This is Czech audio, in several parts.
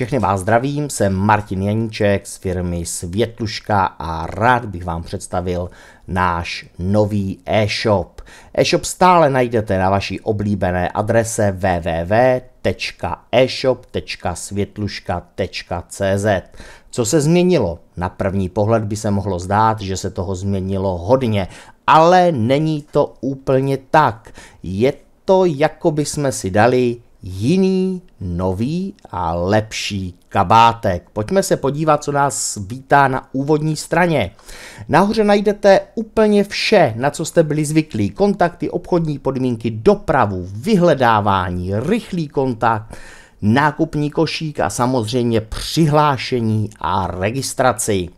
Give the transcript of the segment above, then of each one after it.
Všechny vás zdravím, jsem Martin Janíček z firmy Světluška a rád bych vám představil náš nový e-shop. E-shop stále najdete na vaší oblíbené adrese www.eshop.světluška.cz. Co se změnilo? Na první pohled by se mohlo zdát, že se toho změnilo hodně, ale není to úplně tak. Je to, jako by jsme si dali jiný, nový a lepší kabátek. Pojďme se podívat, co nás vítá na úvodní straně. Nahoře najdete úplně vše, na co jste byli zvyklí. Kontakty, obchodní podmínky, dopravu, vyhledávání, rychlý kontakt, nákupní košík a samozřejmě přihlášení a registraci.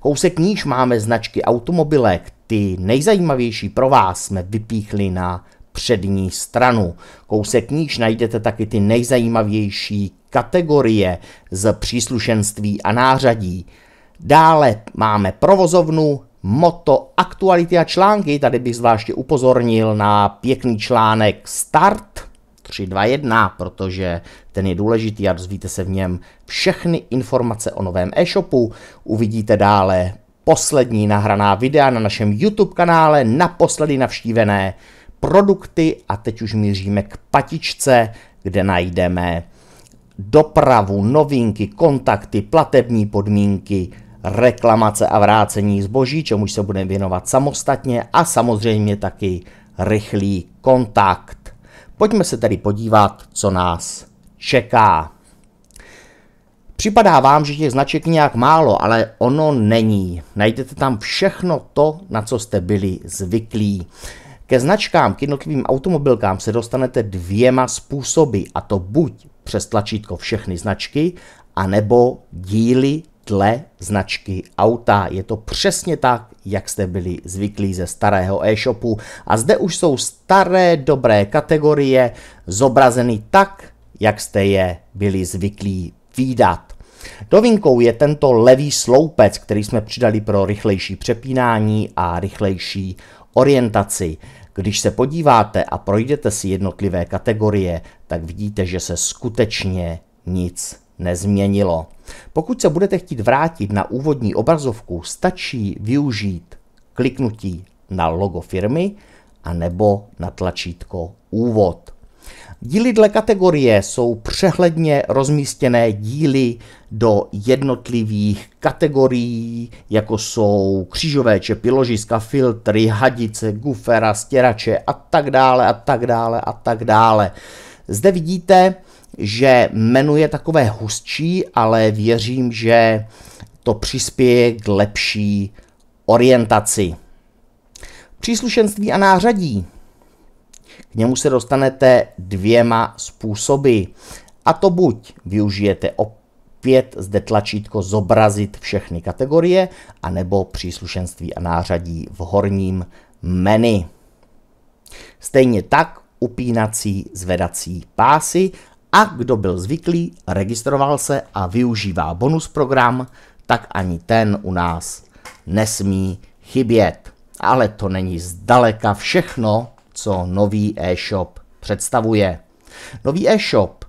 Kousek níž máme značky automobilek, ty nejzajímavější pro vás jsme vypíchli na přední stranu. Kousek níž najdete taky ty nejzajímavější kategorie z příslušenství a nářadí. Dále máme provozovnu, moto, aktuality a články. Tady bych zvláště upozornil na pěkný článek Start 321, protože ten je důležitý a dozvíte se v něm všechny informace o novém e-shopu. Uvidíte dále poslední nahraná videa na našem YouTube kanále, naposledy navštívené produkty a teď už míříme k patičce, kde najdeme dopravu, novinky, kontakty, platební podmínky, reklamace a vrácení zboží, čemuž se budeme věnovat samostatně a samozřejmě taky rychlý kontakt. Pojďme se tedy podívat, co nás čeká. Připadá vám, že těch značek nějak málo, ale ono není. Najdete tam všechno to, na co jste byli zvyklí. Ke značkám k jednotlivým automobilkám se dostanete dvěma způsoby, a to buď přes tlačítko všechny značky, anebo díly tle značky auta. Je to přesně tak, jak jste byli zvyklí ze starého e-shopu. A zde už jsou staré dobré kategorie zobrazeny tak, jak jste je byli zvyklí výdat. Dovinkou je tento levý sloupec, který jsme přidali pro rychlejší přepínání a rychlejší orientaci. Když se podíváte a projdete si jednotlivé kategorie, tak vidíte, že se skutečně nic nezměnilo. Pokud se budete chtít vrátit na úvodní obrazovku, stačí využít kliknutí na logo firmy a nebo na tlačítko Úvod. Díly dle kategorie jsou přehledně rozmístěné díly do jednotlivých kategorií, jako jsou křížové čepy, ložiska, filtry, hadice, gufera, stěrače a tak dále a tak dále a tak dále. Zde vidíte, že menu je takové hustší, ale věřím, že to přispěje k lepší orientaci. Příslušenství a nářadí k němu se dostanete dvěma způsoby. A to buď využijete opět zde tlačítko zobrazit všechny kategorie, anebo příslušenství a nářadí v horním menu. Stejně tak upínací zvedací pásy a kdo byl zvyklý, registroval se a využívá bonus program, tak ani ten u nás nesmí chybět. Ale to není zdaleka všechno, co nový e-shop představuje. Nový e-shop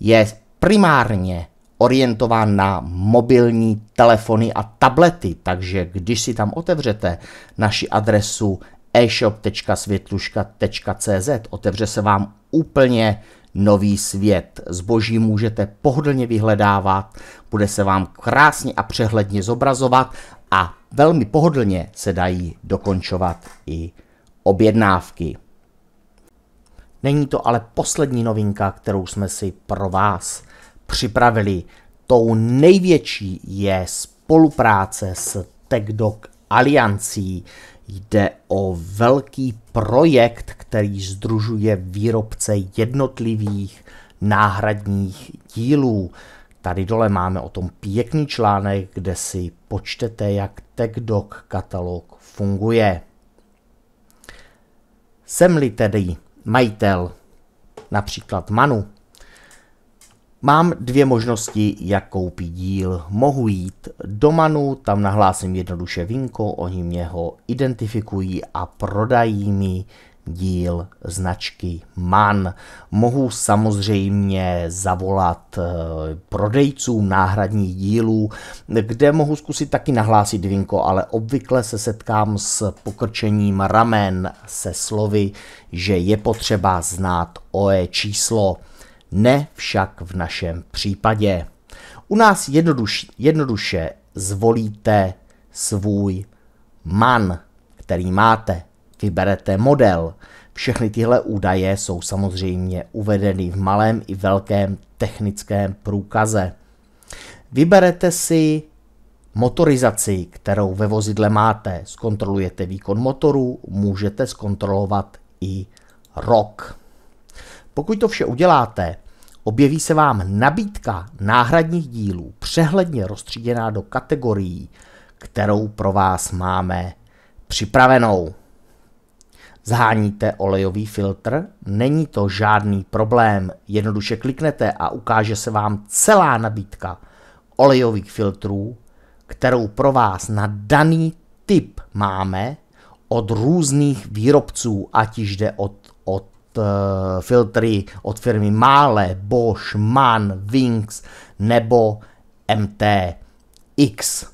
je primárně orientován na mobilní telefony a tablety, takže když si tam otevřete naši adresu e-shop.světluška.cz otevře se vám úplně nový svět. Zboží můžete pohodlně vyhledávat, bude se vám krásně a přehledně zobrazovat a velmi pohodlně se dají dokončovat i objednávky. Není to ale poslední novinka, kterou jsme si pro vás připravili. Tou největší je spolupráce s TechDoc Aliancí. Jde o velký projekt, který združuje výrobce jednotlivých náhradních dílů. Tady dole máme o tom pěkný článek, kde si počtete, jak TechDoc katalog funguje. Jsem-li tedy majitel, například Manu, Mám dvě možnosti, jak koupit díl. Mohu jít do Manu, tam nahlásím jednoduše vinko, oni mě ho identifikují a prodají mi díl značky MAN. Mohu samozřejmě zavolat eh, prodejcům náhradních dílů, kde mohu zkusit taky nahlásit vinko, ale obvykle se setkám s pokrčením ramen se slovy, že je potřeba znát OE číslo. Ne však v našem případě. U nás jednoduš, jednoduše zvolíte svůj MAN, který máte vyberete model. Všechny tyhle údaje jsou samozřejmě uvedeny v malém i velkém technickém průkaze. Vyberete si motorizaci, kterou ve vozidle máte, zkontrolujete výkon motoru, můžete zkontrolovat i rok. Pokud to vše uděláte, objeví se vám nabídka náhradních dílů, přehledně rozstříděná do kategorií, kterou pro vás máme připravenou. Zháníte olejový filtr? Není to žádný problém. Jednoduše kliknete a ukáže se vám celá nabídka olejových filtrů, kterou pro vás na daný typ máme od různých výrobců, ať již jde od, od uh, filtry od firmy Mále, Bosch, Mann, Wings nebo MTX.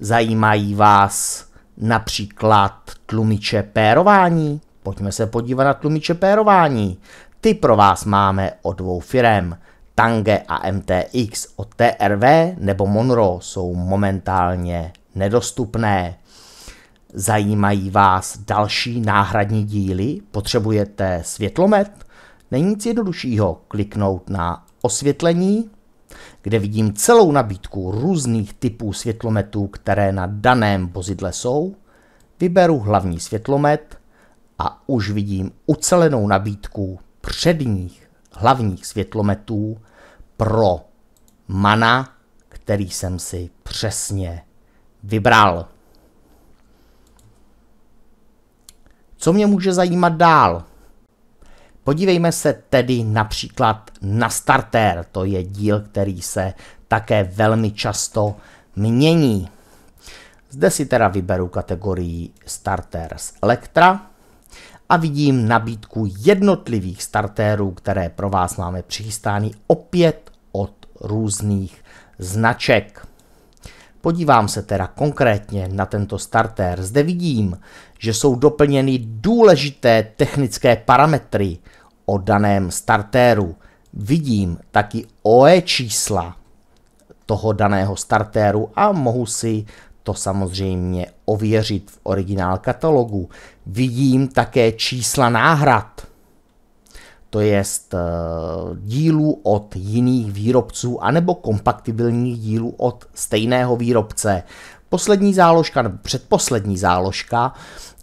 Zajímají vás Například tlumiče pérování. Pojďme se podívat na tlumiče pérování. Ty pro vás máme od dvou firem. Tange a MTX od TRV nebo Monro jsou momentálně nedostupné. Zajímají vás další náhradní díly? Potřebujete světlomet? Není nic jednoduššího kliknout na osvětlení kde vidím celou nabídku různých typů světlometů, které na daném vozidle jsou, vyberu hlavní světlomet a už vidím ucelenou nabídku předních hlavních světlometů pro mana, který jsem si přesně vybral. Co mě může zajímat dál? Podívejme se tedy například na starter. to je díl, který se také velmi často mění. Zde si teda vyberu kategorii starter z Elektra a vidím nabídku jednotlivých startérů, které pro vás máme přichystány opět od různých značek. Podívám se teda konkrétně na tento starter. Zde vidím, že jsou doplněny důležité technické parametry o daném startéru. Vidím taky OE čísla toho daného startéru a mohu si to samozřejmě ověřit v originál katalogu. Vidím také čísla náhrad to jest eh, dílů od jiných výrobců anebo kompatibilních dílů od stejného výrobce. Poslední záložka nebo předposlední záložka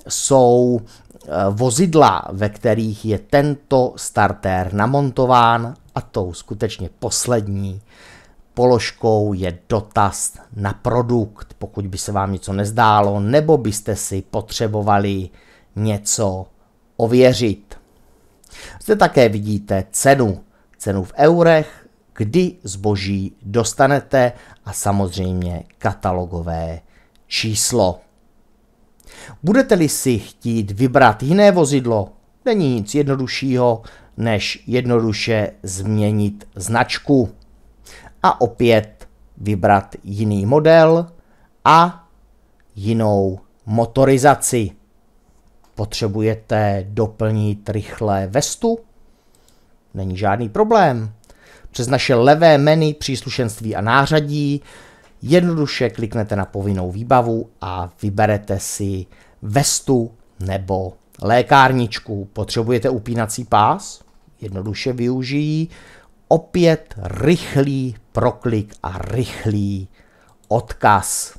jsou eh, vozidla, ve kterých je tento startér namontován a tou skutečně poslední položkou je dotaz na produkt, pokud by se vám něco nezdálo, nebo byste si potřebovali něco ověřit. Zde také vidíte cenu. Cenu v eurech, kdy zboží dostanete a samozřejmě katalogové číslo. Budete-li si chtít vybrat jiné vozidlo, není nic jednoduššího, než jednoduše změnit značku a opět vybrat jiný model a jinou motorizaci. Potřebujete doplnit rychle vestu? Není žádný problém. Přes naše levé menu příslušenství a nářadí jednoduše kliknete na povinnou výbavu a vyberete si vestu nebo lékárničku. Potřebujete upínací pás? Jednoduše využijí opět rychlý proklik a rychlý odkaz.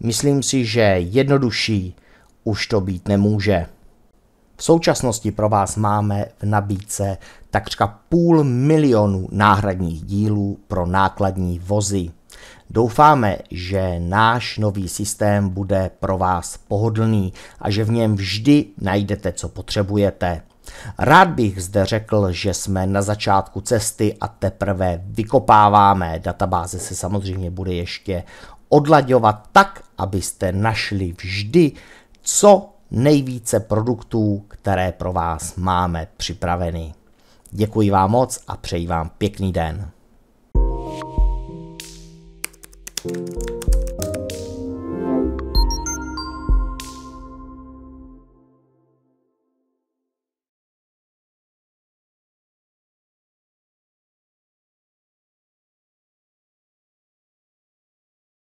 Myslím si, že jednodušší už to být nemůže. V současnosti pro vás máme v nabídce takřka půl milionu náhradních dílů pro nákladní vozy. Doufáme, že náš nový systém bude pro vás pohodlný a že v něm vždy najdete, co potřebujete. Rád bych zde řekl, že jsme na začátku cesty a teprve vykopáváme. Databáze se samozřejmě bude ještě odlaďovat tak, abyste našli vždy co nejvíce produktů, které pro vás máme připraveny. Děkuji vám moc a přeji vám pěkný den. thank you